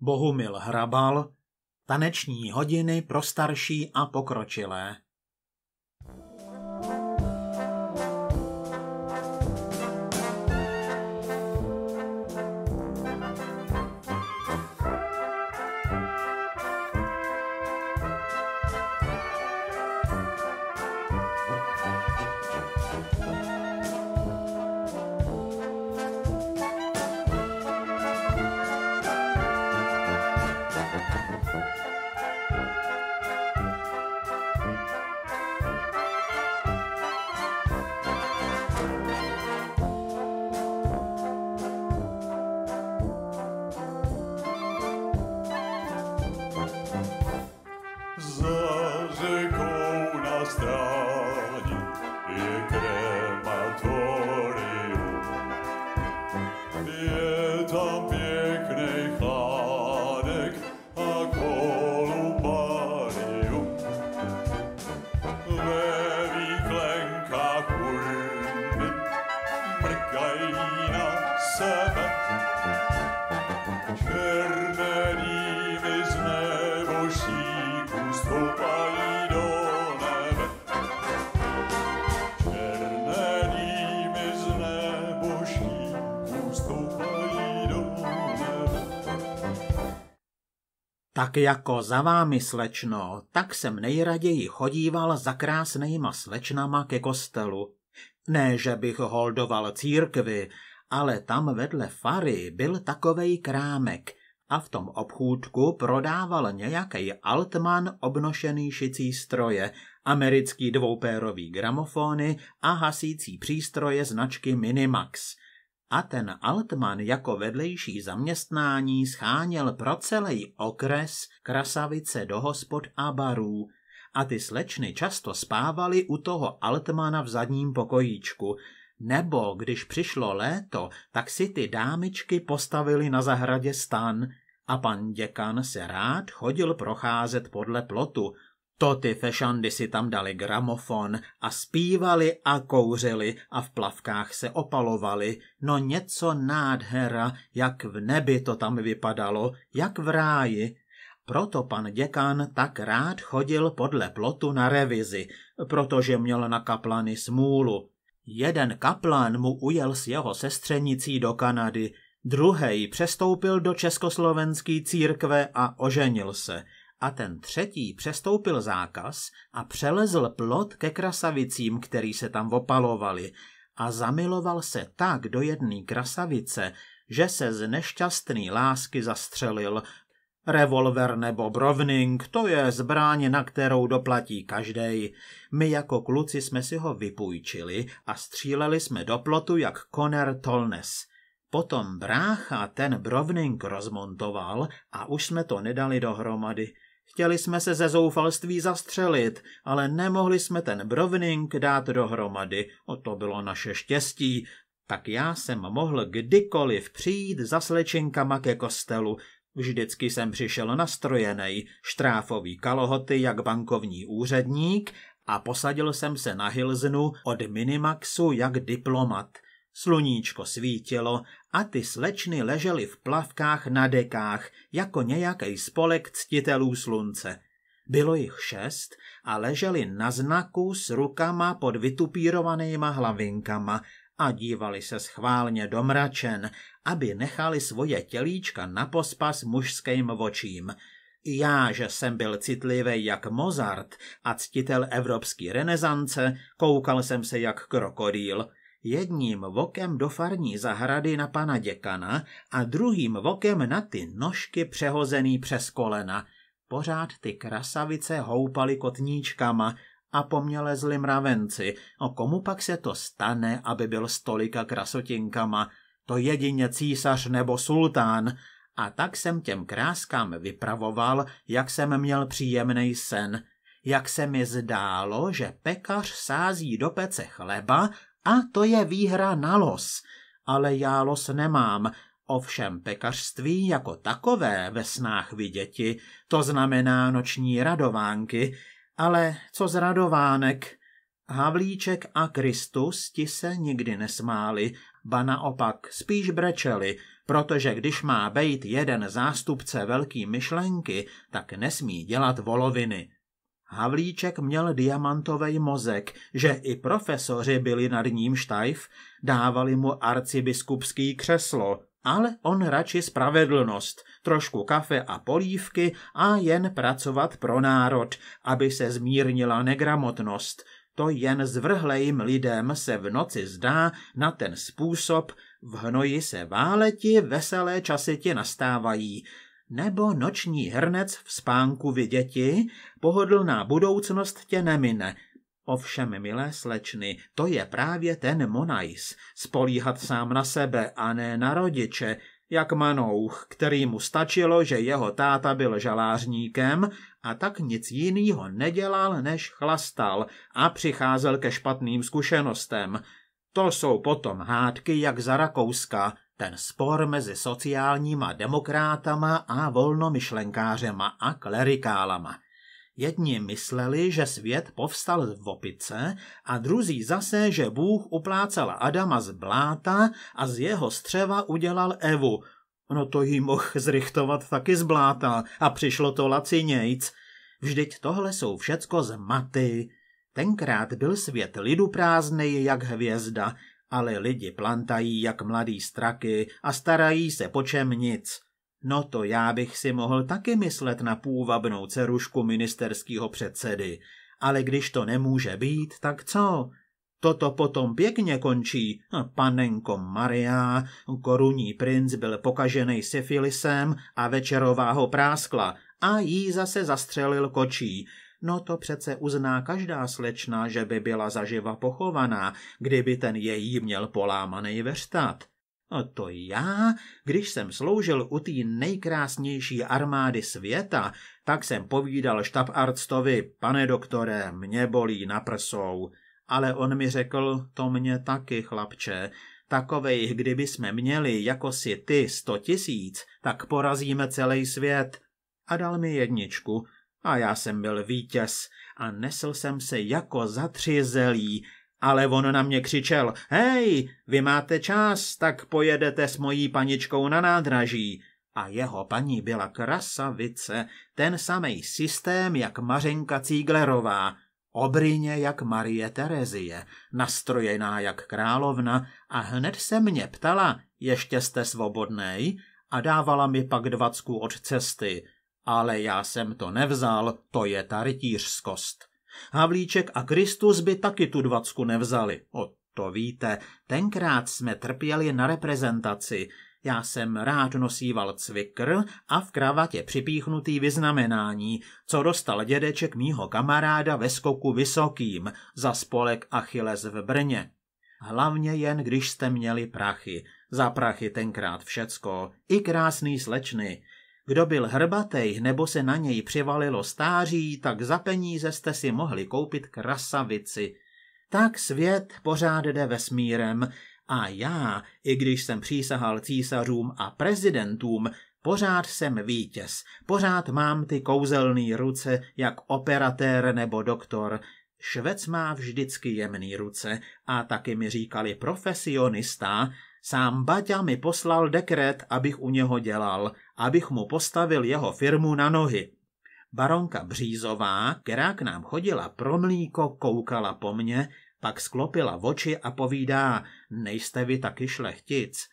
Bohumil Hrabal, taneční hodiny pro starší a pokročilé. Tak jako za vámi, slečno, tak jsem nejraději chodíval za krásnýma slečnama ke kostelu. Ne, že bych holdoval církvi, ale tam vedle fary byl takovej krámek a v tom obchůdku prodával nějaký altman obnošený šicí stroje, americký dvoupérový gramofony a hasící přístroje značky Minimax – a ten Altman jako vedlejší zaměstnání scháněl pro celý okres krasavice do hospod a barů a ty slečny často spávaly u toho Altmana v zadním pokojíčku, nebo když přišlo léto, tak si ty dámičky postavili na zahradě stan a pan děkan se rád chodil procházet podle plotu, to ty fešandy si tam dali gramofon a zpívali a kouřili a v plavkách se opalovali. No něco nádhera, jak v nebi to tam vypadalo, jak v ráji. Proto pan děkan tak rád chodil podle plotu na revizi, protože měl na kaplany smůlu. Jeden kaplan mu ujel s jeho sestřenicí do Kanady, druhý přestoupil do československé církve a oženil se – a ten třetí přestoupil zákaz a přelezl plot ke krasavicím, který se tam opalovali a zamiloval se tak do jedné krasavice, že se z nešťastný lásky zastřelil. Revolver nebo brovning, to je zbraně, na kterou doplatí každej. My jako kluci jsme si ho vypůjčili a stříleli jsme do plotu jak Conner Tolnes. Potom brácha ten brovning rozmontoval a už jsme to nedali dohromady. Chtěli jsme se ze zoufalství zastřelit, ale nemohli jsme ten brovning dát dohromady. O to bylo naše štěstí. Tak já jsem mohl kdykoliv přijít za slečinkama ke kostelu. Vždycky jsem přišel nastrojený, štráfový kalohoty jak bankovní úředník a posadil jsem se na Hilznu od Minimaxu jak diplomat – Sluníčko svítilo a ty slečny ležely v plavkách na dekách, jako nějaký spolek ctitelů slunce. Bylo jich šest a leželi na znaku s rukama pod vytupírovanýma hlavinkama a dívali se schválně do mračen, aby nechali svoje tělíčka na pospas mužským očím. Já, že jsem byl citlivý jak Mozart a ctitel evropský renesance, koukal jsem se jak krokodýl. Jedním vokem do farní zahrady na pana děkana a druhým vokem na ty nožky přehozený přes kolena. Pořád ty krasavice houpaly kotníčkama a poměle zli mravenci. O komu pak se to stane, aby byl stolika krasotinkama? To jedině císař nebo sultán. A tak jsem těm kráskám vypravoval, jak jsem měl příjemný sen. Jak se mi zdálo, že pekař sází do pece chleba a to je výhra na los. Ale já los nemám. Ovšem pekařství jako takové ve snách viděti, to znamená noční radovánky, ale co z radovánek? Havlíček a Kristus ti se nikdy nesmáli, ba naopak spíš brečeli, protože když má být jeden zástupce velký myšlenky, tak nesmí dělat voloviny. Havlíček měl diamantový mozek, že i profesoři byli nad ním štajf, dávali mu arcibiskupský křeslo, ale on radši spravedlnost, trošku kafe a polívky a jen pracovat pro národ, aby se zmírnila negramotnost. To jen zvrhlejím lidem se v noci zdá na ten způsob, v hnoji se váleti, veselé časy ti nastávají nebo noční hrnec v spánku viděti, pohodlná budoucnost tě nemine. Ovšem, milé slečny, to je právě ten monajs, spolíhat sám na sebe a ne na rodiče, jak manouch, který mu stačilo, že jeho táta byl žalářníkem a tak nic jiného nedělal, než chlastal a přicházel ke špatným zkušenostem. To jsou potom hádky jak za Rakouska, ten spor mezi sociálníma demokrátama a volnomyšlenkářema a klerikálama. Jedni mysleli, že svět povstal z opice a druzí zase, že Bůh uplácal Adama z bláta a z jeho střeva udělal Evu. No to jí mohl zrychtovat taky z bláta a přišlo to lacinějc. Vždyť tohle jsou všecko zmaty. Tenkrát byl svět lidu prázdnej jak hvězda ale lidi plantají jak mladý straky a starají se počem nic. No to já bych si mohl taky myslet na půvabnou cerušku ministerského předsedy. Ale když to nemůže být, tak co? Toto potom pěkně končí. Hm, panenko Maria, korunní princ byl pokažený syfilisem a večerová ho práskla a jí zase zastřelil kočí. No to přece uzná každá slečna, že by byla zaživa pochovaná, kdyby ten její měl polámaný veřtat. A to já, když jsem sloužil u té nejkrásnější armády světa, tak jsem povídal arctovi, pane doktore, mě bolí na prsou. Ale on mi řekl, to mě taky, chlapče, takovej, kdyby jsme měli jako si ty sto tisíc, tak porazíme celý svět. A dal mi jedničku, a já jsem byl vítěz a nesl jsem se jako zatřizelý, ale on na mě křičel, hej, vy máte čas, tak pojedete s mojí paničkou na nádraží. A jeho paní byla krasavice, ten samej systém jak Mařenka Cíglerová, obrině jak Marie Terezie, nastrojená jak královna a hned se mě ptala, ještě jste svobodnej? A dávala mi pak dvacku od cesty ale já jsem to nevzal, to je ta rytířskost. Havlíček a Kristus by taky tu dvacku nevzali, o to víte, tenkrát jsme trpěli na reprezentaci, já jsem rád nosíval cvikr a v kravatě připíchnutý vyznamenání, co dostal dědeček mýho kamaráda ve skoku vysokým za spolek Achilles v Brně. Hlavně jen, když jste měli prachy. Za prachy tenkrát všecko. I krásný slečny. Kdo byl hrbatej nebo se na něj přivalilo stáří, tak za peníze jste si mohli koupit krasavici. Tak svět pořád jde vesmírem a já, i když jsem přísahal císařům a prezidentům, pořád jsem vítěz, pořád mám ty kouzelné ruce jak operatér nebo doktor. Švec má vždycky jemný ruce a taky mi říkali profesionista, Sám Baťa mi poslal dekret, abych u něho dělal, abych mu postavil jeho firmu na nohy. Baronka Břízová, která k nám chodila pro mlíko, koukala po mně, pak sklopila oči a povídá, nejste vy taky šlechtic.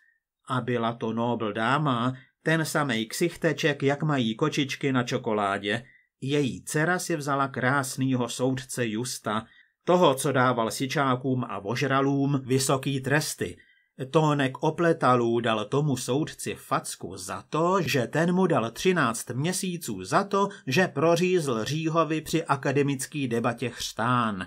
A byla to nobl dáma, ten samej ksichteček, jak mají kočičky na čokoládě. Její dcera si vzala krásnýho soudce Justa, toho, co dával sičákům a vožralům vysoký tresty – Tónek opletalů dal tomu soudci facku za to, že ten mu dal 13 měsíců za to, že prořízl Říhovi při akademické debatě chřtán.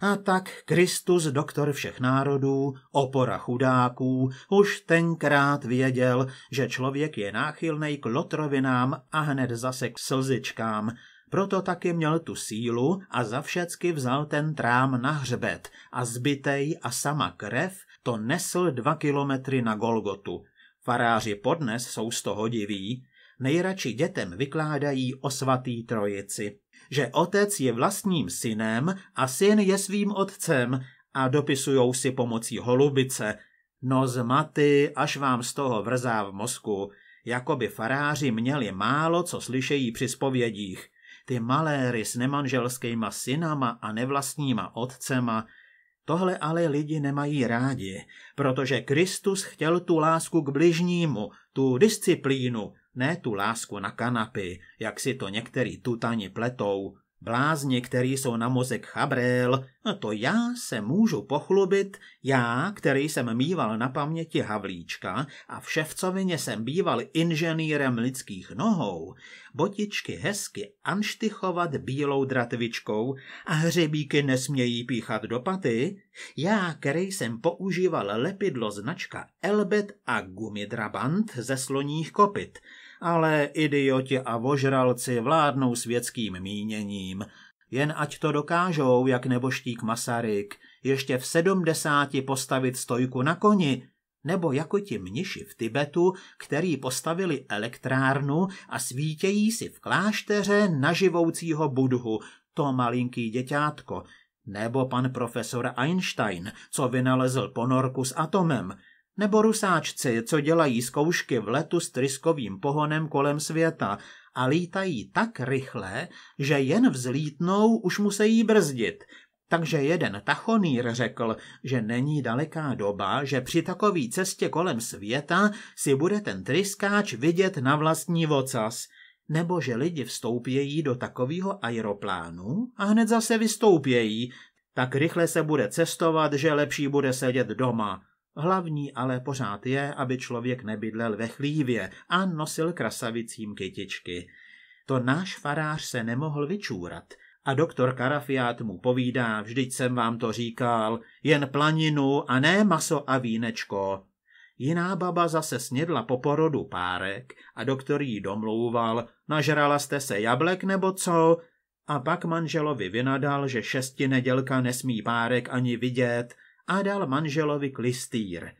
A tak Kristus, doktor všech národů, opora chudáků, už tenkrát věděl, že člověk je náchylný k lotrovinám a hned zase k slzičkám, proto taky měl tu sílu a za všecky vzal ten trám na hřbet a zbytej a sama krev to nesl dva kilometry na Golgotu. Faráři podnes jsou z toho diví, nejradši dětem vykládají o svatý trojici, že otec je vlastním synem a syn je svým otcem a dopisujou si pomocí holubice. No zmaty, až vám z toho vrzá v mozku, jako by faráři měli málo, co slyšejí při spovědích. Ty maléry s nemanželskýma synama a nevlastníma otcema – Tohle ale lidi nemají rádi, protože Kristus chtěl tu lásku k bližnímu, tu disciplínu, ne tu lásku na kanapy, jak si to některý tutani pletou. Blázni, který jsou na mozek chabrel, no to já se můžu pochlubit, já, který jsem mýval na paměti Havlíčka a v Ševcovině jsem býval inženýrem lidských nohou, botičky hezky anštychovat bílou dratvičkou a hřebíky nesmějí píchat do paty, já, který jsem používal lepidlo značka Elbet a gumidrabant ze sloních kopyt, ale idioti a vožralci vládnou světským míněním. Jen ať to dokážou, jak neboštík Masaryk, ještě v sedmdesáti postavit stojku na koni, nebo jako ti mniši v Tibetu, který postavili elektrárnu a svítějí si v klášteře na živoucího budhu, to malinký děťátko, nebo pan profesor Einstein, co vynalezl ponorku s atomem, nebo rusáčci, co dělají zkoušky v letu s tryskovým pohonem kolem světa a lítají tak rychle, že jen vzlítnou už musí brzdit. Takže jeden tachonýr řekl, že není daleká doba, že při takové cestě kolem světa si bude ten tryskáč vidět na vlastní vocas nebo že lidi vstoupějí do takového aeroplánu a hned zase vystoupějí, tak rychle se bude cestovat, že lepší bude sedět doma. Hlavní ale pořád je, aby člověk nebydlel ve chlívě a nosil krasavicím kytičky. To náš farář se nemohl vyčůrat a doktor Karafiát mu povídá, vždyť jsem vám to říkal, jen planinu a ne maso a vínečko. Jiná baba zase snědla po porodu párek a doktor jí domlouval, nažrala jste se jablek nebo co? A pak manželovi vynadal, že šesti nedělka nesmí párek ani vidět a dal manželovi klistýr.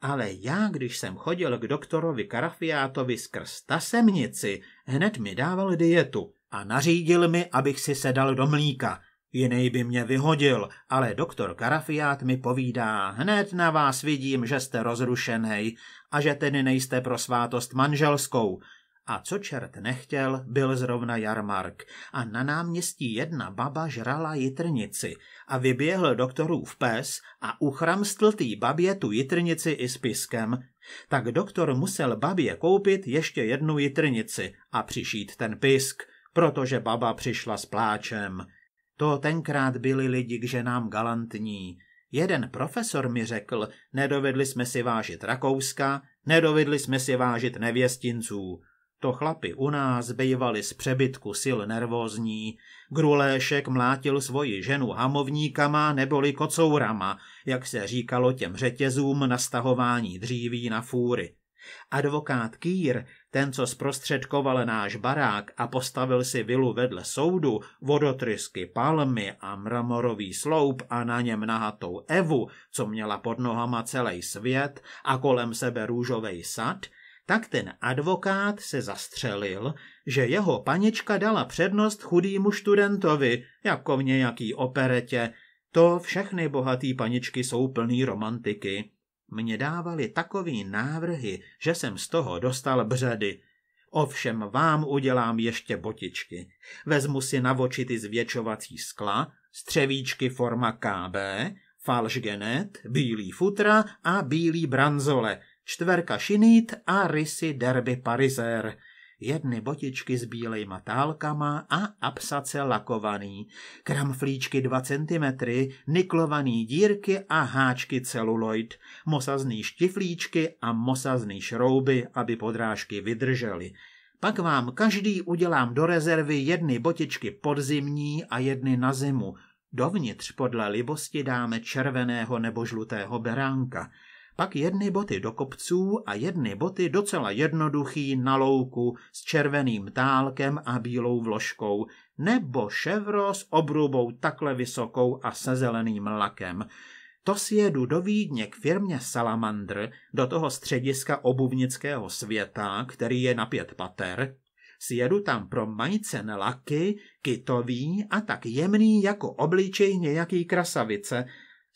Ale já, když jsem chodil k doktorovi Karafiátovi skrz tasemnici, hned mi dával dietu a nařídil mi, abych si sedal do mlíka. Jiný by mě vyhodil, ale doktor Karafiát mi povídá, hned na vás vidím, že jste rozrušený a že tedy nejste pro svátost manželskou. A co čert nechtěl, byl zrovna jarmark a na náměstí jedna baba žrala jitrnici a vyběhl doktorův pes a uchramstl tý babě tu jitrnici i s piskem. Tak doktor musel babě koupit ještě jednu jitrnici a přišít ten pisk, protože baba přišla s pláčem. To tenkrát byli lidi k ženám galantní. Jeden profesor mi řekl, nedovedli jsme si vážit Rakouska, nedovedli jsme si vážit nevěstinců. To chlapi u nás bývali z přebytku sil nervózní. Gruléšek mlátil svoji ženu hamovníkama neboli kocourama, jak se říkalo těm řetězům na stahování dříví na fůry. Advokát Kýr, ten, co zprostředkoval náš barák a postavil si vilu vedle soudu, vodotrysky, palmy a mramorový sloup a na něm nahatou Evu, co měla pod nohama celý svět a kolem sebe růžovej sad, tak ten advokát se zastřelil, že jeho panička dala přednost chudýmu študentovi, jako v nějaký operetě. To všechny bohatý paničky jsou plný romantiky. Mně dávali takový návrhy, že jsem z toho dostal břady. Ovšem vám udělám ještě botičky. Vezmu si na oči ty zvětšovací skla, střevíčky forma KB, falšgenet, bílý futra a bílý branzole – čtverka šinít a rysy derby Parizér. Jedny botičky s bílejma tálkama a absace lakovaný, kramflíčky 2 cm, niklovaný dírky a háčky celuloid, mosazný štiflíčky a mosazný šrouby, aby podrážky vydržely. Pak vám každý udělám do rezervy jedny botičky podzimní a jedny na zimu. Dovnitř podle libosti dáme červeného nebo žlutého beránka. Pak jedny boty do kopců a jedny boty docela jednoduchý na louku s červeným tálkem a bílou vložkou, nebo ševro s obrubou takhle vysokou a se zeleným lakem. To sjedu do Vídně k firmě Salamandr, do toho střediska obuvnického světa, který je na pět pater, sjedu tam pro majcen laky, kytový a tak jemný jako obličej nějaký krasavice,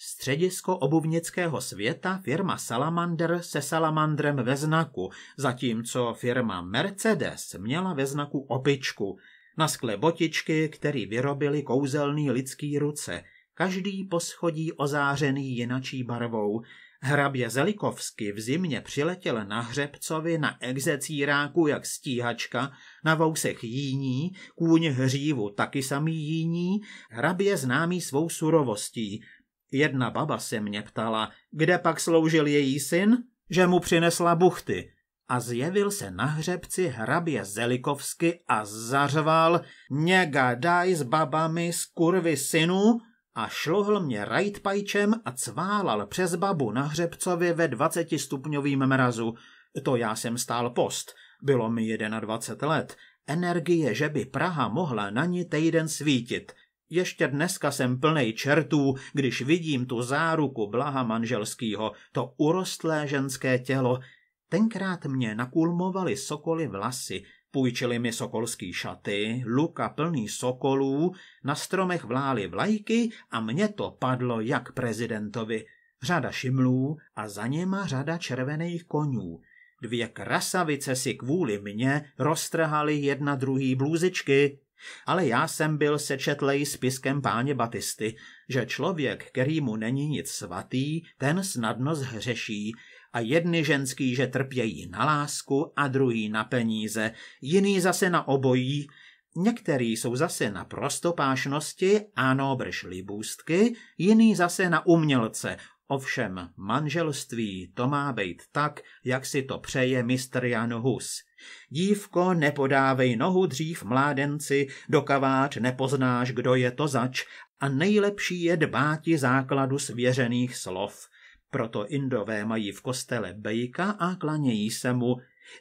Středisko obuvnického světa firma Salamander se salamandrem ve znaku, zatímco firma Mercedes měla ve znaku opičku. Na skle botičky, který vyrobili kouzelný lidský ruce, každý poschodí ozářený jinačí barvou. Hrabě Zelikovsky v zimě přiletěl na hřebcovi na execíráku jak stíhačka, na vousech jíní, kůň hřívu taky samý jíní, hrabě známý svou surovostí, Jedna baba se mě ptala, kde pak sloužil její syn, že mu přinesla buchty. A zjevil se na hřebci hrabě Zelikovsky a zařval Něga daj s babami z kurvy synu a šlohl mě rajtpajčem a cválal přes babu na hřebcovi ve 20-stupňovým mrazu. To já jsem stál post, bylo mi 21 let. Energie, že by Praha mohla na ní týden svítit – ještě dneska jsem plnej čertů, když vidím tu záruku blaha manželskýho, to urostlé ženské tělo. Tenkrát mě nakulmovali sokoly vlasy, půjčili mi sokolský šaty, luka plný sokolů, na stromech vlály vlajky a mně to padlo jak prezidentovi. Řada šimlů a za něma řada červených konů. Dvě krasavice si kvůli mně roztrhali jedna druhý blůzičky, ale já jsem byl sečetlej s piskem páně Batisty, že člověk, který mu není nic svatý, ten snadno zhřeší a jedny ženský, že trpějí na lásku a druhý na peníze, jiný zase na obojí, Některý jsou zase na prostopášnosti, ano, brž libůstky, jiný zase na umělce. Ovšem, manželství to má být tak, jak si to přeje mistr Jan Hus. Dívko, nepodávej nohu dřív mládenci, do kavář nepoznáš, kdo je to zač, a nejlepší je dbáti základu svěřených slov. Proto Indové mají v kostele bejka a klanějí se mu.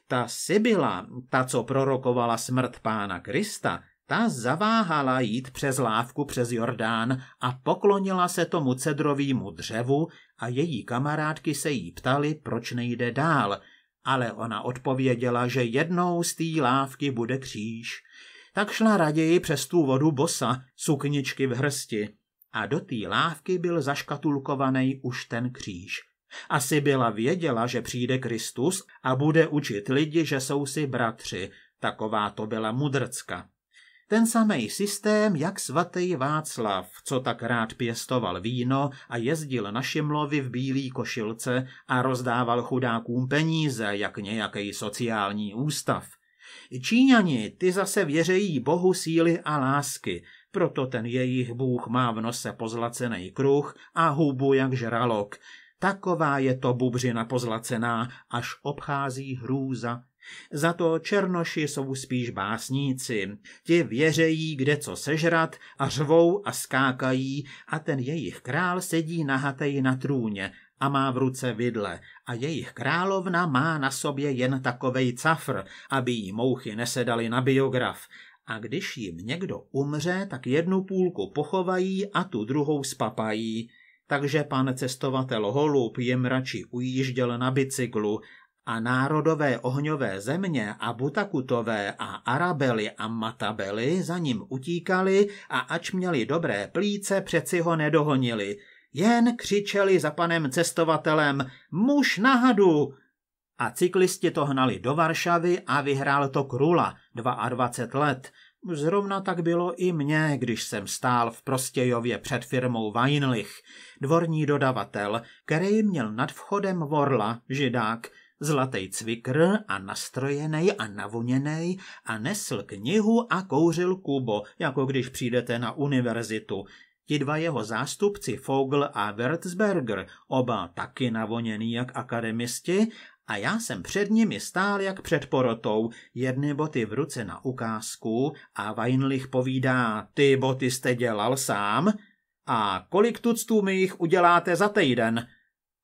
Ta Sibila, ta, co prorokovala smrt pána Krista, ta zaváhala jít přes lávku přes Jordán a poklonila se tomu cedrovému dřevu a její kamarádky se jí ptali, proč nejde dál – ale ona odpověděla, že jednou z té lávky bude kříž. Tak šla raději přes tu vodu bosa, sukničky v hrsti. A do té lávky byl zaškatulkovaný už ten kříž. Asi byla věděla, že přijde Kristus a bude učit lidi, že jsou si bratři. Taková to byla mudrcka. Ten samý systém, jak svatý Václav, co tak rád pěstoval víno a jezdil na Šimlovi v bílý košilce a rozdával chudákům peníze, jak nějaký sociální ústav. Číňani, ty zase věřejí bohu síly a lásky, proto ten jejich bůh má v nose pozlacený kruh a hubu jak žralok. Taková je to bubřina pozlacená, až obchází hrůza za to černoši jsou spíš básníci. Ti věřejí, kde co sežrat a řvou a skákají a ten jejich král sedí nahatej na trůně a má v ruce vidle a jejich královna má na sobě jen takovej cafr, aby jí mouchy nesedaly na biograf. A když jim někdo umře, tak jednu půlku pochovají a tu druhou spapají. Takže pan cestovatel Holub jim radši ujížděl na bicyklu a národové ohňové země a Butakutové a Arabely a Matabely za ním utíkali a ač měli dobré plíce, přeci ho nedohonili. Jen křičeli za panem cestovatelem muž na hadu! A cyklisti to hnali do Varšavy a vyhrál to Krula, 22 let. Zrovna tak bylo i mně, když jsem stál v Prostějově před firmou Weinlich, dvorní dodavatel, který měl nad vchodem Vorla, židák, Zlatý cvikr a nastrojený a navoněný a nesl knihu a kouřil Kubo, jako když přijdete na univerzitu. Ti dva jeho zástupci, Fogl a Wertzberger, oba taky navoněný jak akademisti, a já jsem před nimi stál jak před porotou, jedny boty v ruce na ukázku a Weinlich povídá, ty boty jste dělal sám a kolik tuctů mi jich uděláte za týden?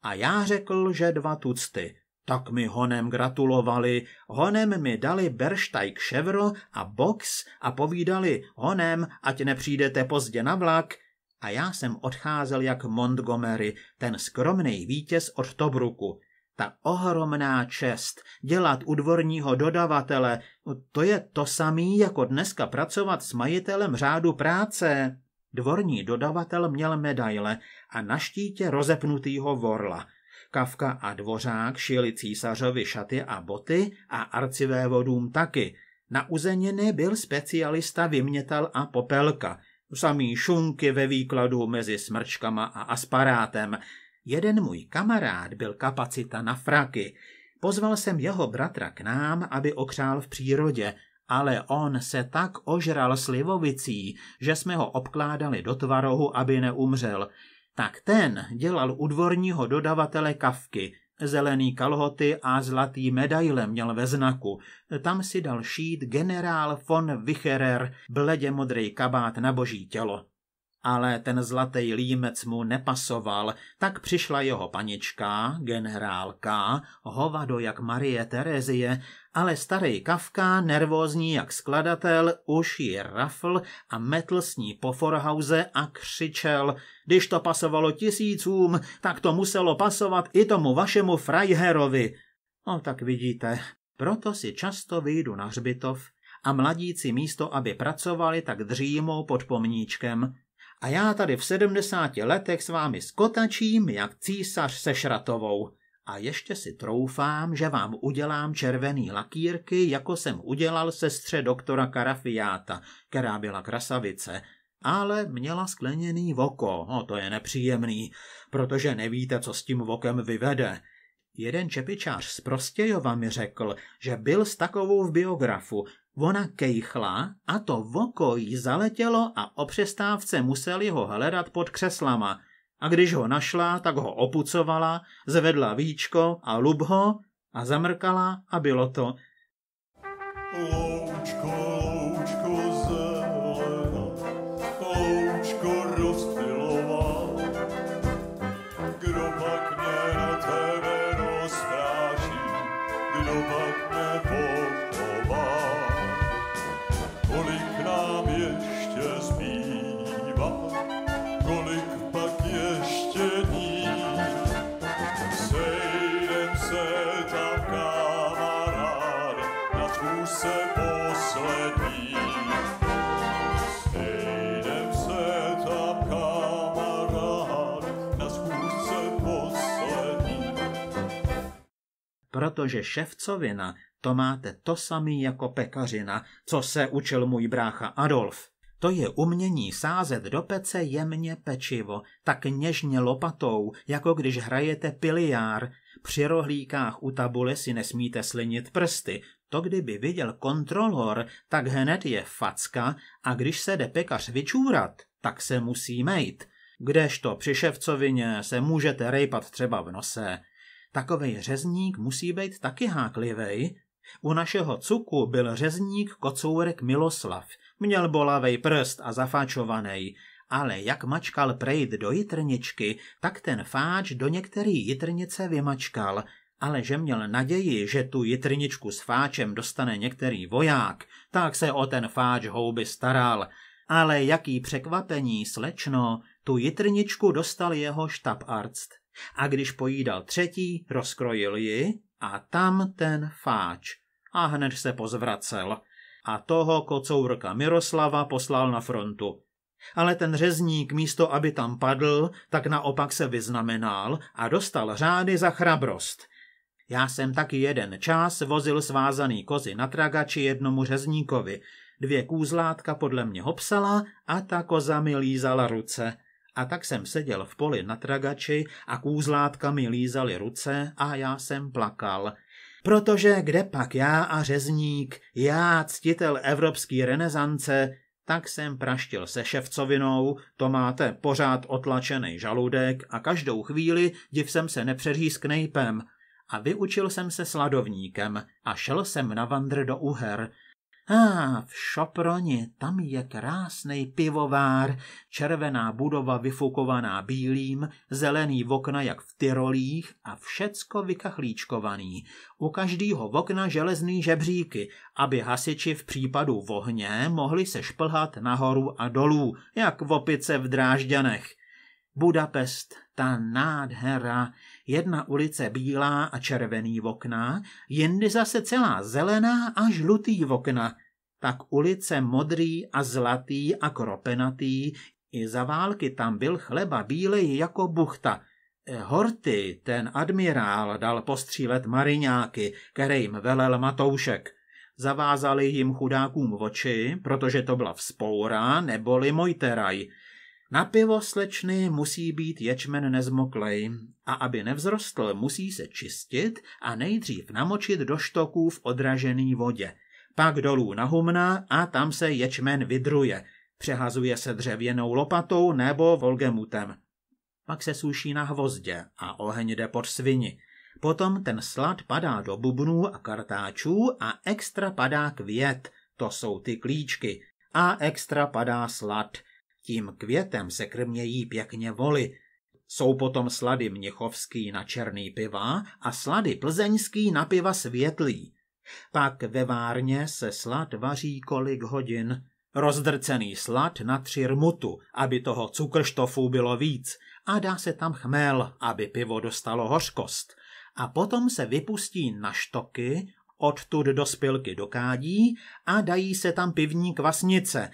A já řekl, že dva tucty. Tak mi honem gratulovali, honem mi dali berštajk ševro a box a povídali honem, ať nepřijdete pozdě na vlak. A já jsem odcházel jak Montgomery, ten skromný vítěz od Tobruku. Ta ohromná čest dělat u dvorního dodavatele, to je to samý, jako dneska pracovat s majitelem řádu práce. Dvorní dodavatel měl medaile a na štítě rozepnutýho vorla – Kavka a Dvořák šili císařovi šaty a boty a arcivévodům taky. Na uzeniny byl specialista Vymětal a Popelka. Samý šunky ve výkladu mezi smrčkama a asparátem. Jeden můj kamarád byl kapacita na fraky. Pozval jsem jeho bratra k nám, aby okřál v přírodě, ale on se tak ožral slivovicí, že jsme ho obkládali do tvarohu, aby neumřel tak ten dělal u dvorního dodavatele kavky. Zelený kalhoty a zlatý medaile měl ve znaku. Tam si dal šít generál von Wicherer, bledě modrý kabát na boží tělo ale ten zlatý límec mu nepasoval, tak přišla jeho panička, generálka, hovado jak Marie Terezie, ale starý kavka, nervózní jak skladatel, už ji rafl a metl s ní po forhauze a křičel. Když to pasovalo tisícům, tak to muselo pasovat i tomu vašemu frajherovi. No tak vidíte, proto si často vyjdu na hřbitov a mladíci místo, aby pracovali, tak dřímou pod pomníčkem a já tady v 70 letech s vámi skotačím jak císař se šratovou. A ještě si troufám, že vám udělám červený lakírky, jako jsem udělal sestře doktora Karafiáta, která byla krasavice, ale měla skleněný voko, no to je nepříjemný, protože nevíte, co s tím vokem vyvede. Jeden čepičář z Prostějova mi řekl, že byl s takovou v biografu. Ona kejchla a to voko jí zaletělo a o přestávce museli ho hledat pod křeslama. A když ho našla, tak ho opucovala, zvedla víčko a lub ho a zamrkala a bylo to. Oh. protože ševcovina to máte to samý jako pekařina, co se učil můj brácha Adolf. To je umění sázet do pece jemně pečivo, tak něžně lopatou, jako když hrajete piliár. Při rohlíkách u tabule si nesmíte slinit prsty. To kdyby viděl kontrolor, tak hned je facka a když se jde pekař vyčůrat, tak se musí mejt. Kdežto při ševcovině se můžete rejpat třeba v nose. Takovej řezník musí být taky háklivej. U našeho cuku byl řezník kocourek Miloslav. Měl bolavej prst a zafáčovaný, ale jak mačkal prejít do jitrničky, tak ten fáč do některý jitrnice vymačkal, ale že měl naději, že tu jitrničku s fáčem dostane některý voják, tak se o ten fáč houby staral. Ale jaký překvapení, slečno, tu jitrničku dostal jeho štabarzt. A když pojídal třetí, rozkrojil ji a tam ten fáč. A hned se pozvracel. A toho kocourka Miroslava poslal na frontu. Ale ten řezník místo, aby tam padl, tak naopak se vyznamenal a dostal řády za chrabrost – já jsem taky jeden čas vozil svázaný kozy na tragači jednomu řezníkovi. Dvě kůzlátka podle mě hopsala a ta koza mi lízala ruce. A tak jsem seděl v poli na tragači a kůzlátka mi lízali ruce a já jsem plakal. Protože kde pak já a řezník, já ctitel evropský renesance, tak jsem praštil se ševcovinou, to máte pořád otlačený žaludek a každou chvíli div jsem se s knejpem. A vyučil jsem se sladovníkem a šel jsem na vandr do Uher, a ah, v Šoproně, tam je krásný pivovár, červená budova vyfukovaná bílým, zelený v okna jak v Tyrolích a všecko vykachlíčkovaný. U každého okna železný žebříky, aby hasiči v případu vohně mohli se šplhat nahoru a dolů, jak v opice v Drážďanech. Budapest, ta nádhera, Jedna ulice bílá a červený okna, jindy zase celá zelená a žlutý okna. Tak ulice modrý a zlatý a kropenatý, i za války tam byl chleba bílej jako buchta. Eh, Horty, ten admirál, dal postřílet mariňáky, kterým velel Matoušek. Zavázali jim chudákům oči, protože to byla vzpoura neboli mojteraj. Na pivo slečny musí být ječmen nezmoklej a aby nevzrostl, musí se čistit a nejdřív namočit do štoků v odražený vodě. Pak dolů na humna a tam se ječmen vydruje. Přehazuje se dřevěnou lopatou nebo volgemutem. Pak se suší na hvozdě a oheň jde pod svini. Potom ten slad padá do bubnů a kartáčů a extra padá květ, to jsou ty klíčky, a extra padá slad – tím květem se krmějí pěkně voly. Jsou potom slady mnichovský na černý piva a slady plzeňský na piva světlý. Pak ve várně se slad vaří kolik hodin. Rozdrcený slad na tři rmutu, aby toho cukrštofu bylo víc, a dá se tam chmel, aby pivo dostalo hořkost. A potom se vypustí na štoky, odtud do spilky dokádí a dají se tam pivní kvasnice,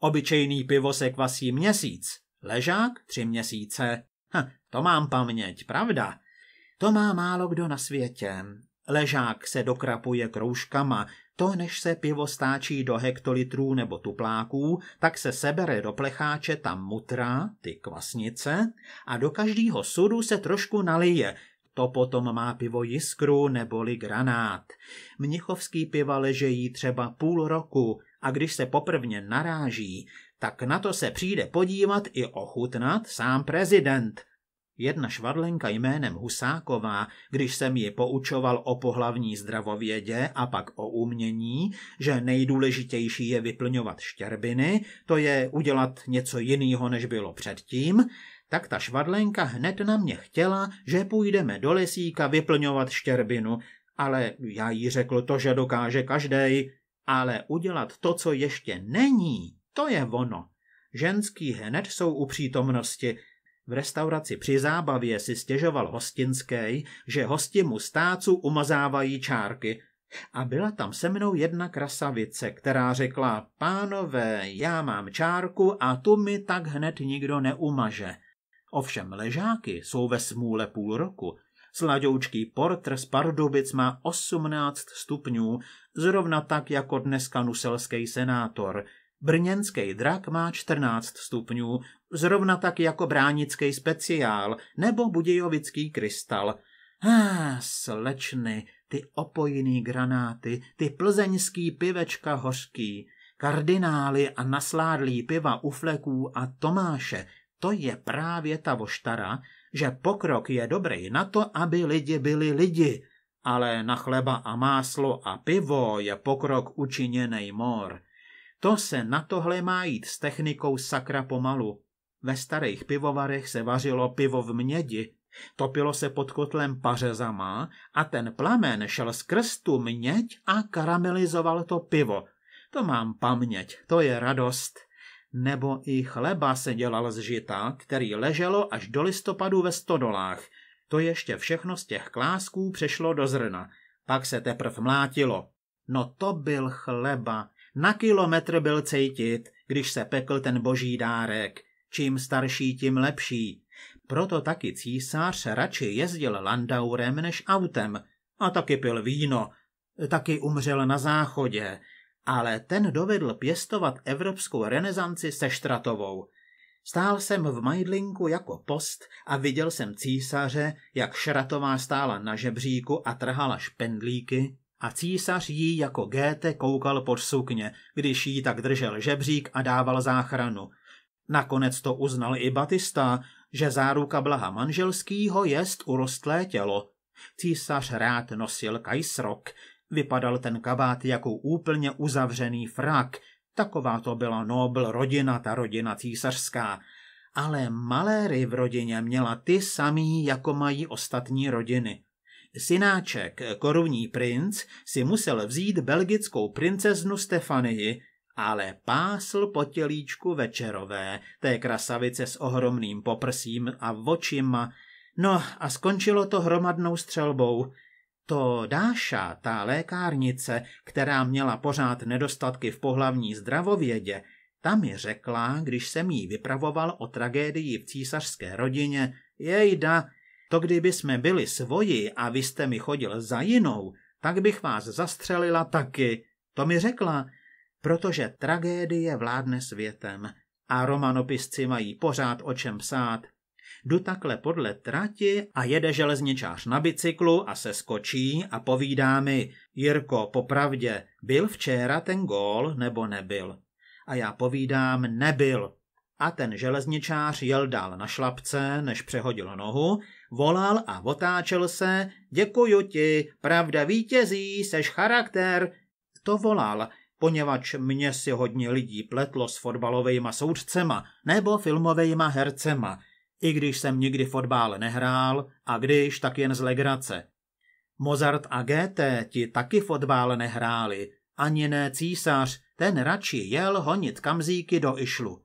Obyčejný pivo se kvasí měsíc, ležák tři měsíce. Ha, hm, to mám paměť, pravda? To má málo kdo na světě. Ležák se dokrapuje kroužkama, to než se pivo stáčí do hektolitrů nebo tupláků, tak se sebere do plecháče ta mutra, ty kvasnice, a do každého sudu se trošku nalije, to potom má pivo jiskru neboli granát. Mnichovský piva ležejí třeba půl roku, a když se poprvně naráží, tak na to se přijde podívat i ochutnat sám prezident. Jedna švadlenka jménem Husáková, když jsem ji poučoval o pohlavní zdravovědě a pak o umění, že nejdůležitější je vyplňovat štěrbiny, to je udělat něco jiného, než bylo předtím, tak ta švadlenka hned na mě chtěla, že půjdeme do lesíka vyplňovat štěrbinu, ale já jí řekl to, že dokáže každej. Ale udělat to, co ještě není, to je ono. Ženský hned jsou u přítomnosti. V restauraci při zábavě si stěžoval hostinský, že hosti mu stácu umazávají čárky. A byla tam se mnou jedna krasavice, která řekla, pánové, já mám čárku a tu mi tak hned nikdo neumaže. Ovšem ležáky jsou ve smůle půl roku. Sladoučký portr z Pardubic má 18 stupňů zrovna tak jako dneska nuselský senátor. Brněnský drak má 14 stupňů, zrovna tak jako bránický speciál nebo budějovický krystal. Ah, slečny, ty opojný granáty, ty plzeňský pivečka hořký, kardinály a nasládlí piva u fleků a Tomáše, to je právě ta voštara, že pokrok je dobrý na to, aby lidi byli lidi ale na chleba a máslo a pivo je pokrok učiněný mor. To se na tohle má jít s technikou sakra pomalu. Ve starých pivovarech se vařilo pivo v mědi, topilo se pod kotlem pařezama a ten plamen šel skrz tu měď a karamelizoval to pivo. To mám paměť, to je radost. Nebo i chleba se dělal z žita, který leželo až do listopadu ve stodolách – to ještě všechno z těch klásků přešlo do zrna. Pak se teprv mlátilo. No to byl chleba. Na kilometr byl cejtit, když se pekl ten boží dárek. Čím starší, tím lepší. Proto taky císař radši jezdil landaurem než autem. A taky pil víno. Taky umřel na záchodě. Ale ten dovedl pěstovat evropskou renesanci se Štratovou. Stál jsem v majdlinku jako post a viděl jsem císaře, jak šratová stála na žebříku a trhala špendlíky a císař jí jako géte koukal pod sukně, když jí tak držel žebřík a dával záchranu. Nakonec to uznal i Batista, že záruka blaha manželskýho jest urostlé tělo. Císař rád nosil kajsrok, vypadal ten kabát jako úplně uzavřený frak, Taková to byla nobl rodina, ta rodina císařská. Ale maléry v rodině měla ty samý, jako mají ostatní rodiny. Synáček, korunní princ, si musel vzít belgickou princeznu Stefanii, ale pásl po tělíčku večerové, té krasavice s ohromným poprsím a očima, no a skončilo to hromadnou střelbou – to Dáša, ta lékárnice, která měla pořád nedostatky v pohlavní zdravovědě, ta mi řekla, když jsem jí vypravoval o tragédii v císařské rodině, jejda, to kdyby jsme byli svoji a vy jste mi chodil za jinou, tak bych vás zastřelila taky. To mi řekla, protože tragédie vládne světem a romanopisci mají pořád o čem psát. Jdu takhle podle trati a jede železničář na bicyklu a se skočí a povídá mi, Jirko, popravdě, byl včera ten gól nebo nebyl? A já povídám, nebyl. A ten železničář jel dál na šlapce, než přehodil nohu, volal a otáčel se, děkuju ti, pravda vítězí, seš charakter. To volal, poněvadž mě si hodně lidí pletlo s fotbalovejma soudcema nebo filmovejma hercema – i když jsem nikdy fotbal nehrál a když, tak jen z legrace. Mozart a Goethe ti taky fotbal nehráli, ani ne císař, ten radši jel honit kamzíky do išlu.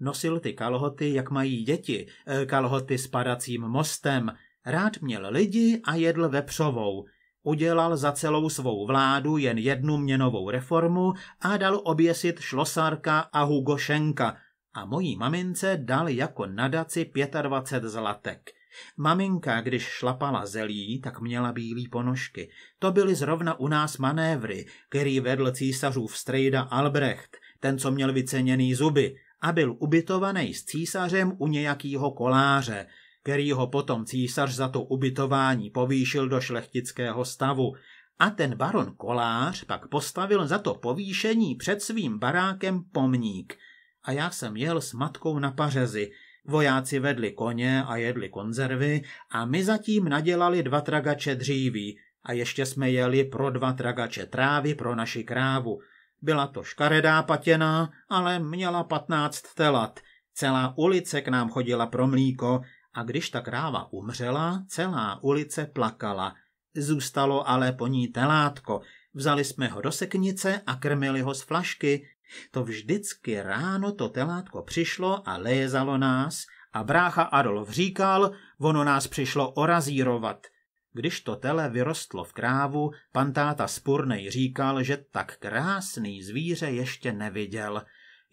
Nosil ty kalhoty, jak mají děti, e, kalhoty s padacím mostem, rád měl lidi a jedl vepřovou. Udělal za celou svou vládu jen jednu měnovou reformu a dal oběsit Šlosárka a Hugošenka – a mojí mamince dal jako nadaci 25 zlatek. Maminka, když šlapala zelí, tak měla bílé ponožky. To byly zrovna u nás manévry, který vedl císařův strejda Albrecht, ten, co měl vyceněný zuby, a byl ubytovaný s císařem u nějakýho koláře, který ho potom císař za to ubytování povýšil do šlechtického stavu. A ten baron Kolář pak postavil za to povýšení před svým barákem pomník – a já jsem jel s matkou na pařezi. Vojáci vedli koně a jedli konzervy a my zatím nadělali dva tragače dříví a ještě jsme jeli pro dva tragače trávy pro naši krávu. Byla to škaredá patěná, ale měla patnáct telat. Celá ulice k nám chodila pro mlíko a když ta kráva umřela, celá ulice plakala. Zůstalo ale po ní telátko. Vzali jsme ho do seknice a krmili ho z flašky to vždycky ráno to telátko přišlo a lézalo nás a brácha Adolf říkal, ono nás přišlo orazírovat. Když to tele vyrostlo v krávu, pan táta Spurnej říkal, že tak krásný zvíře ještě neviděl.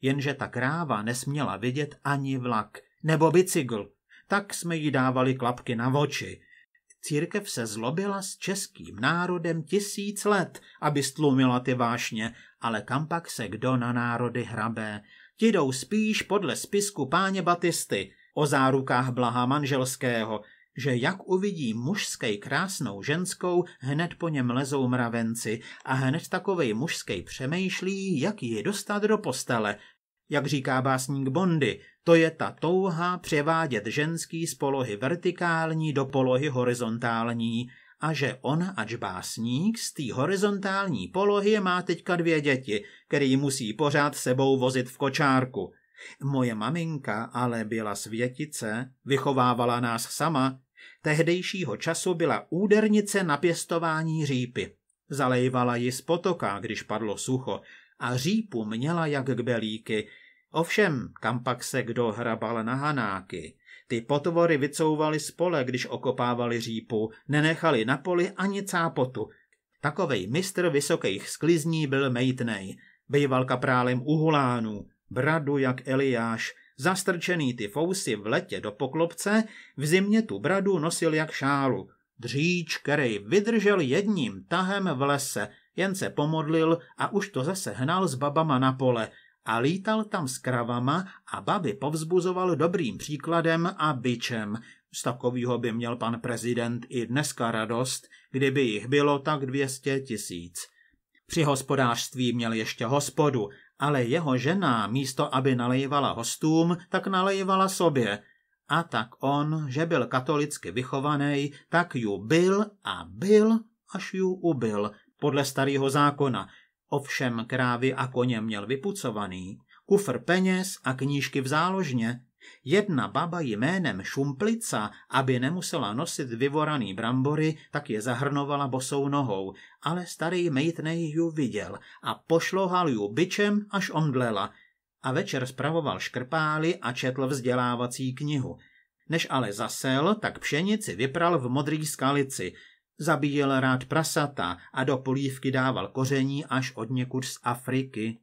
Jenže ta kráva nesměla vidět ani vlak, nebo bicykl. Tak jsme jí dávali klapky na oči, Církev se zlobila s českým národem tisíc let, aby stlumila ty vášně, ale kam pak se kdo na národy hrabé? Ti jdou spíš podle spisku páně Batisty o zárukách blaha manželského, že jak uvidí mužský krásnou ženskou, hned po něm lezou mravenci a hned takovej mužský přemýšlí, jak ji dostat do postele. Jak říká básník Bondy, to je ta touha převádět ženský z polohy vertikální do polohy horizontální a že on, ač básník, z té horizontální polohy má teďka dvě děti, který musí pořád sebou vozit v kočárku. Moje maminka ale byla světice, vychovávala nás sama, tehdejšího času byla údernice na pěstování řípy. Zalejvala ji z potoka, když padlo sucho, a řípu měla jak kbelíky, Ovšem, kam pak se kdo hrabal na hanáky? Ty potvory vycouvali z pole, když okopávali řípu, nenechali na poli ani cápotu. Takovej mistr vysokých sklizní byl Mejtnej, býval kaprálem u hulánů, bradu jak Eliáš, zastrčený ty fousy v letě do poklopce, v zimě tu bradu nosil jak šálu. Dříč, který vydržel jedním tahem v lese, jen se pomodlil a už to zase hnal s babama na pole – a lítal tam s kravama a baby povzbuzoval dobrým příkladem a byčem. Z takového by měl pan prezident i dneska radost, kdyby jich bylo tak 200 tisíc. Při hospodářství měl ještě hospodu, ale jeho žena místo, aby nalejvala hostům, tak nalejvala sobě. A tak on, že byl katolicky vychovaný, tak ju byl a byl, až ju ubil, podle starého zákona – Ovšem krávy a koně měl vypucovaný, kufr peněz a knížky v záložně. Jedna baba jménem Šumplica, aby nemusela nosit vyvoraný brambory, tak je zahrnovala bosou nohou, ale starý mejtnej ju viděl a pošlohal ju byčem, až omdlela. A večer spravoval škrpály a četl vzdělávací knihu. Než ale zasel, tak pšenici vypral v modrý skalici – Zabíjel rád prasata a do polívky dával koření až od někud z Afriky.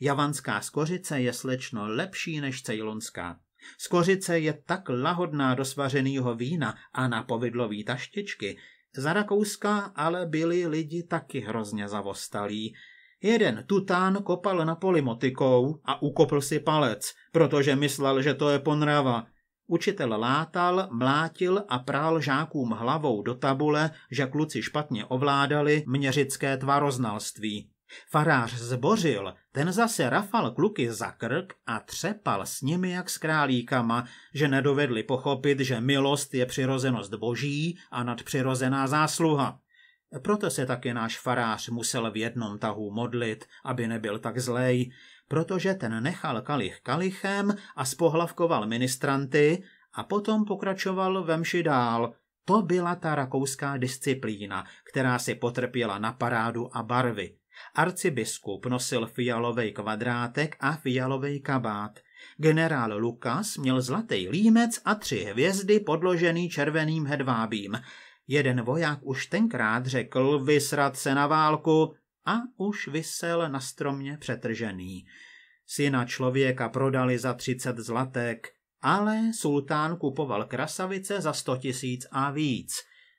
Javanská skořice je slečno lepší než cejlonská. Skořice je tak lahodná do svařeného vína a na povidlový taštičky. Za Rakouska ale byli lidi taky hrozně zavostalí. Jeden tután kopal na polimotikou a ukopl si palec, protože myslel, že to je ponrava. Učitel látal, mlátil a prál žákům hlavou do tabule, že kluci špatně ovládali měřické tvaroznalství. Farář zbořil, ten zase rafal kluky za krk a třepal s nimi jak s králíkama, že nedovedli pochopit, že milost je přirozenost boží a nadpřirozená zásluha. Proto se taky náš farář musel v jednom tahu modlit, aby nebyl tak zlej, protože ten nechal kalich kalichem a spohlavkoval ministranty a potom pokračoval mši dál. To byla ta rakouská disciplína, která si potrpěla na parádu a barvy. Arcibiskup nosil fialovej kvadrátek a fialovej kabát. Generál Lukas měl zlatý límec a tři hvězdy podložený červeným hedvábím. Jeden voják už tenkrát řekl vysrat se na válku, a už vysel na stromě přetržený. Syna člověka prodali za třicet zlatek, ale sultán kupoval krasavice za sto tisíc a víc.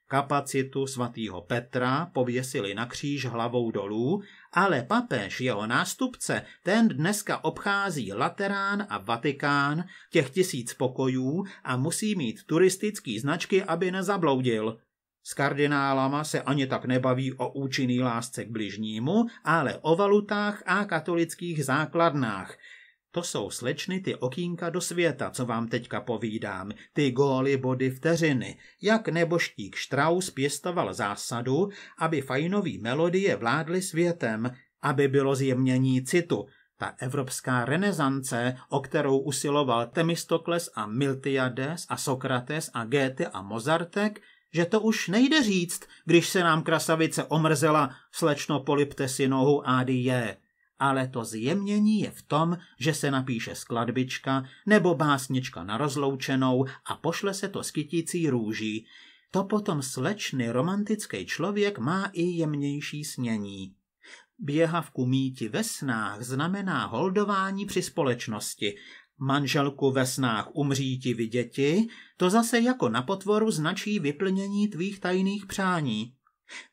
Kapacitu svatýho Petra pověsili na kříž hlavou dolů, ale papež, jeho nástupce, ten dneska obchází Laterán a Vatikán, těch tisíc pokojů a musí mít turistický značky, aby nezabloudil. S kardinálama se ani tak nebaví o účinný lásce k bližnímu, ale o valutách a katolických základnách. To jsou slečny ty okýnka do světa, co vám teďka povídám, ty góly body vteřiny, jak neboštík Strauss pěstoval zásadu, aby fajnový melodie vládly světem, aby bylo zjemnění citu, ta evropská renesance, o kterou usiloval Temistokles a Miltiades a Sokrates a Goethe a Mozartek, že to už nejde říct, když se nám krasavice omrzela, slečno polipte si nohu a je. Ale to zjemnění je v tom, že se napíše skladbička nebo básnička na rozloučenou a pošle se to skytící růží. To potom slečny romantický člověk má i jemnější snění. Běha v kumíti ve snách znamená holdování při společnosti manželku ve snách umří ti viděti, to zase jako na potvoru značí vyplnění tvých tajných přání.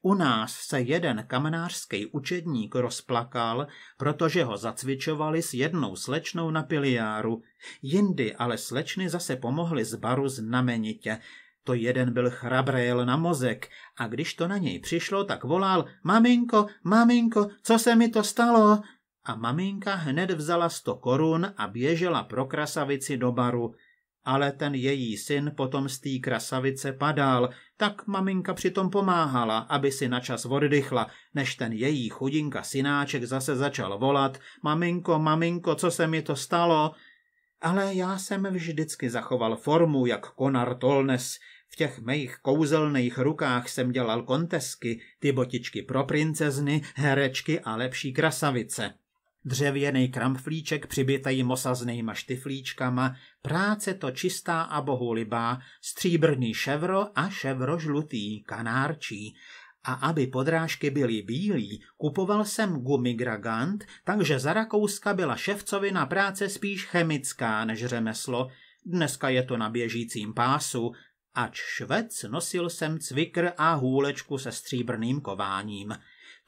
U nás se jeden kamenářský učedník rozplakal, protože ho zacvičovali s jednou slečnou na piliáru. Jindy ale slečny zase pomohly z baru znamenitě. To jeden byl chrabrejel na mozek a když to na něj přišlo, tak volal Maminko, maminko, co se mi to stalo? a maminka hned vzala sto korun a běžela pro krasavici do baru, ale ten její syn potom z té krasavice padal, tak maminka přitom pomáhala, aby si načas oddychla, než ten její chudinka synáček zase začal volat Maminko, maminko, co se mi to stalo? Ale já jsem vždycky zachoval formu, jak Konar Tolnes. V těch mých kouzelných rukách jsem dělal kontesky, ty botičky pro princezny, herečky a lepší krasavice. Dřevěný kramflíček přibytají mosaznýma štyflíčkama, práce to čistá a bohulibá, stříbrný ševro a ševro žlutý, kanárčí. A aby podrážky byly bílí, kupoval jsem gumigragant, takže za Rakouska byla ševcovina práce spíš chemická než řemeslo. Dneska je to na běžícím pásu, ač švec nosil jsem cvikr a hůlečku se stříbrným kováním –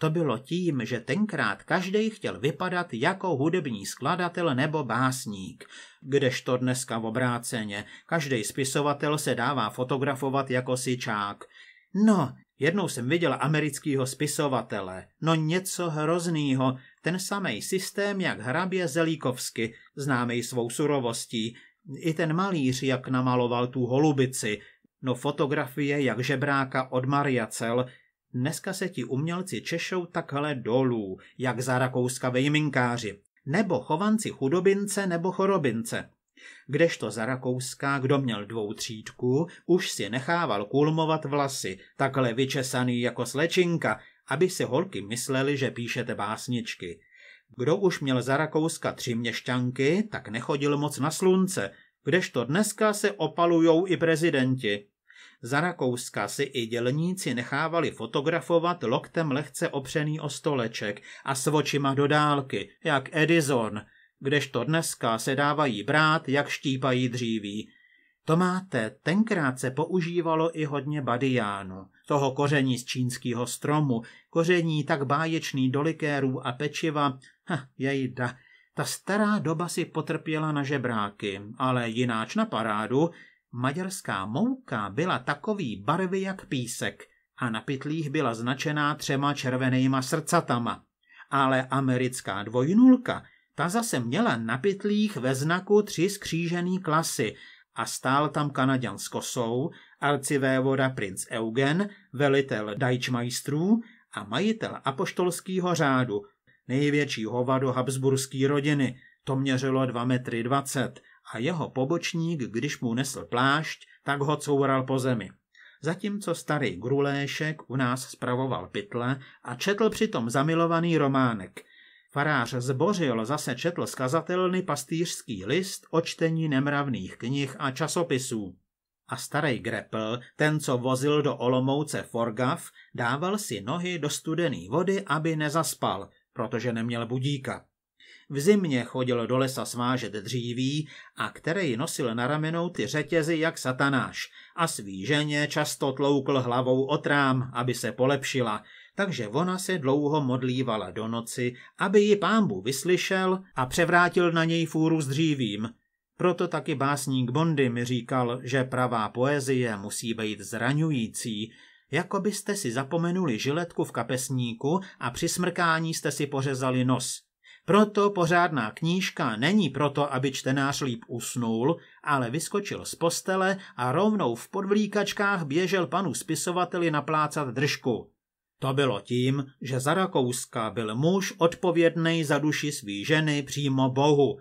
to bylo tím, že tenkrát každý chtěl vypadat jako hudební skladatel nebo básník, kdežto dneska v obráceně. Každý spisovatel se dává fotografovat jako sičák. No, jednou jsem viděl amerického spisovatele. No něco hroznýho. Ten samý systém, jak hrabě Zelíkovsky, známý svou surovostí. I ten malíř, jak namaloval tu holubici. No fotografie, jak žebráka od Mariacel, Dneska se ti umělci češou takhle dolů, jak za Rakouska vejminkáři, nebo chovanci chudobince nebo chorobince. Kdežto za Rakouska, kdo měl dvou třídku, už si nechával kulmovat vlasy, takhle vyčesaný jako slečinka, aby si holky mysleli, že píšete básničky. Kdo už měl za Rakouska tři měšťanky, tak nechodil moc na slunce, kdežto dneska se opalujou i prezidenti. Za Rakouska si i dělníci nechávali fotografovat loktem lehce opřený o stoleček a s očima do dálky, jak Edison, kdežto dneska se dávají brát, jak štípají dříví. To máte, tenkrát se používalo i hodně badiánu, toho koření z čínského stromu, koření tak báječný do likérů a pečiva, ha, jejda, ta stará doba si potrpěla na žebráky, ale jináč na parádu Maďarská mouka byla takový barvy jak písek a na pytlích byla značená třema červenýma srdcatama. Ale americká dvojnulka, ta zase měla na pytlích ve znaku tři skřížený klasy a stál tam Kanaďan s kosou, arcivévoda princ Eugen, velitel Dajčmajstrů a majitel apoštolského řádu, největší hovado habsburský rodiny, to měřilo dva metry 20 a jeho pobočník, když mu nesl plášť, tak ho coural po zemi. Zatímco starý Gruléšek u nás spravoval pytle a četl přitom zamilovaný románek. Farář zbořil zase četl zkazatelný pastýřský list o čtení nemravných knih a časopisů. A starý Grepl, ten, co vozil do Olomouce Forgav, dával si nohy do studené vody, aby nezaspal, protože neměl budíka. V zimě chodil do lesa svážet dříví a který nosil na ramenou ty řetězy jak satanáš a svý ženě často tloukl hlavou o trám, aby se polepšila, takže ona se dlouho modlívala do noci, aby ji pámbu vyslyšel a převrátil na něj fůru s dřívím. Proto taky básník Bondy mi říkal, že pravá poezie musí být zraňující, jako byste si zapomenuli žiletku v kapesníku a při smrkání jste si pořezali nos. Proto pořádná knížka není proto, aby čtenář líp usnul, ale vyskočil z postele a rovnou v podvlíkačkách běžel panu spisovateli naplácat držku. To bylo tím, že za Rakouska byl muž odpovědný za duši svý ženy přímo Bohu,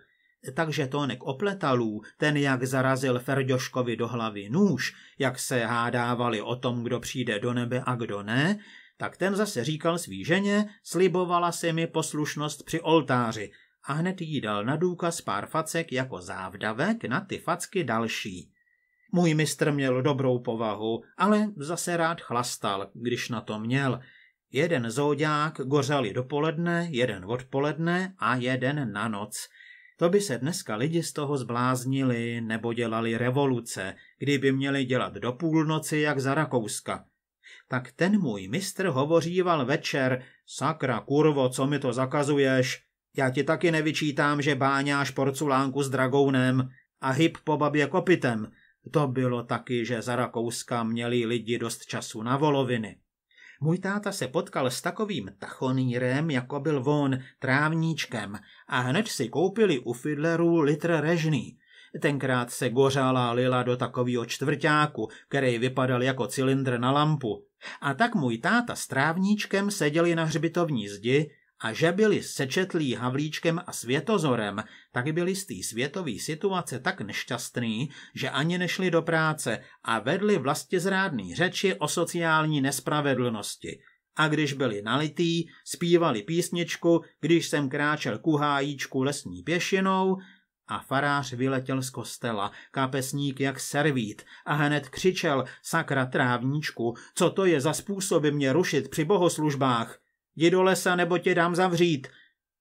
takže Tónek opletalů, ten jak zarazil Ferdoškovi do hlavy nůž, jak se hádávali o tom, kdo přijde do nebe a kdo ne, tak ten zase říkal svý ženě, slibovala se mi poslušnost při oltáři a hned jí dal na důkaz pár facek jako závdavek na ty facky další. Můj mistr měl dobrou povahu, ale zase rád chlastal, když na to měl. Jeden zóďák gořali dopoledne, jeden odpoledne a jeden na noc. To by se dneska lidi z toho zbláznili nebo dělali revoluce, kdyby měli dělat do půlnoci jak za Rakouska tak ten můj mistr hovoříval večer, sakra kurvo, co mi to zakazuješ, já ti taky nevyčítám, že báňáš porculánku s dragounem a hyb po babě kopitem. To bylo taky, že za Rakouska měli lidi dost času na voloviny. Můj táta se potkal s takovým tachonýrem, jako byl von, trávníčkem, a hned si koupili u Fidlerů litr režný. Tenkrát se gořála lila do takového čtvrtáku, který vypadal jako cylindr na lampu. A tak můj táta s trávníčkem seděli na hřbitovní zdi a že byli sečetlí Havlíčkem a Světozorem, tak byli z té světové situace tak nešťastný, že ani nešli do práce a vedli vlastně zrádný řeči o sociální nespravedlnosti. A když byli nalitý, zpívali písničku, když jsem kráčel kuhájíčku lesní pěšinou, a farář vyletěl z kostela, kapesník jak servít, a hned křičel, sakra trávníčku, co to je za způsoby mě rušit při bohoslužbách? Jdi do lesa, nebo tě dám zavřít.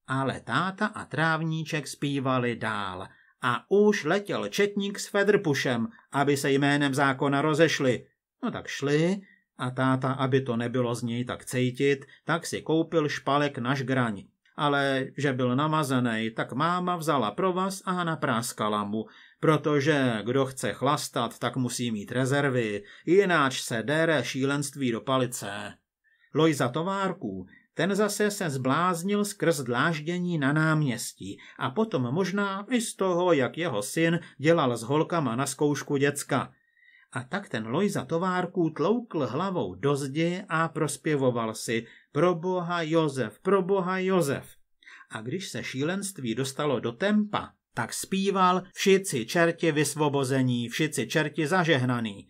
Ale táta a trávníček zpívali dál. A už letěl četník s Fedrpušem, aby se jménem zákona rozešli. No tak šli, a táta, aby to nebylo z něj tak cejtit, tak si koupil špalek na žgraň ale že byl namazený, tak máma vzala pro vás a napráskala mu, protože kdo chce chlastat, tak musí mít rezervy, jináč se dere šílenství do palice. Lojza továrku ten zase se zbláznil skrz dláždění na náměstí a potom možná i z toho, jak jeho syn dělal s holkama na zkoušku děcka. A tak ten Lojza Továrků tloukl hlavou do zdi a prospěvoval si – pro boha Jozef, pro boha Jozef. A když se šílenství dostalo do tempa, tak zpíval všici čerti vysvobození, všici čerti zažehnaný.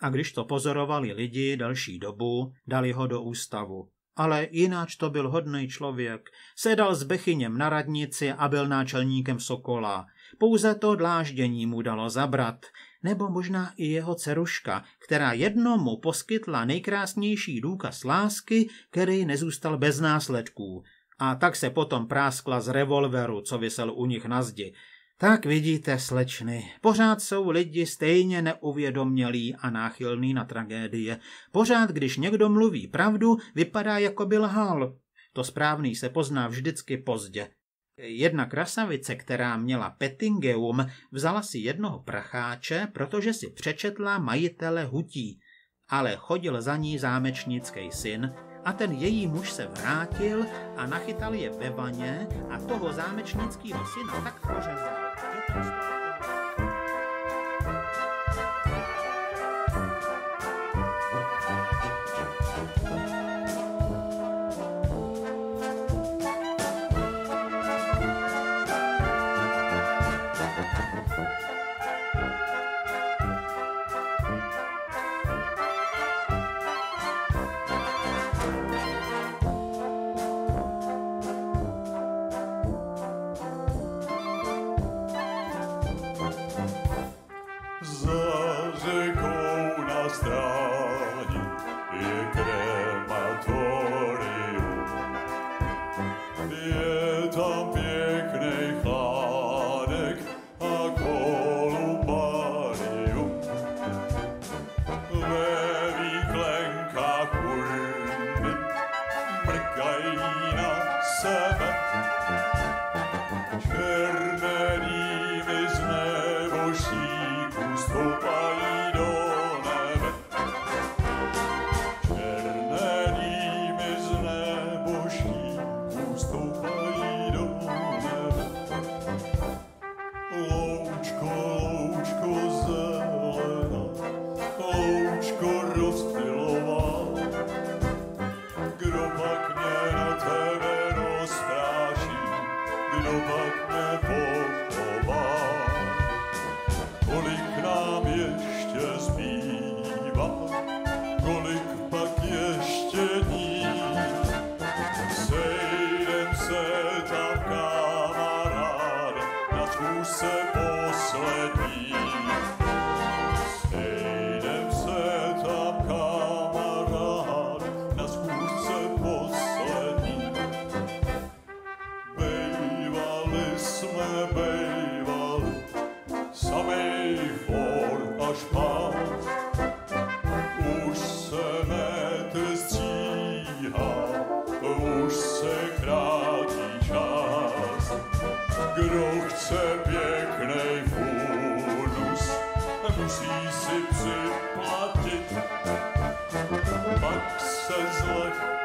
A když to pozorovali lidi další dobu, dali ho do ústavu. Ale jináč to byl hodný člověk. Sedal s Bechyněm na radnici a byl náčelníkem Sokola. Pouze to dláždění mu dalo zabrat nebo možná i jeho ceruška, která jednomu poskytla nejkrásnější důkaz lásky, který nezůstal bez následků. A tak se potom práskla z revolveru, co vysel u nich na zdi. Tak vidíte, slečny, pořád jsou lidi stejně neuvědomělí a náchylní na tragédie. Pořád, když někdo mluví pravdu, vypadá jako by lhal. To správný se pozná vždycky pozdě. Jedna krasavice, která měla petingeum, vzala si jednoho pracháče, protože si přečetla majitele hutí, ale chodil za ní zámečnický syn a ten její muž se vrátil a nachytal je ve vaně a toho zámečnického syna tak pořezal. Zază cu una Už se nety stříhá, už se krátí čas. Kdo chce funus, musí si připlatit. Pak se zlehne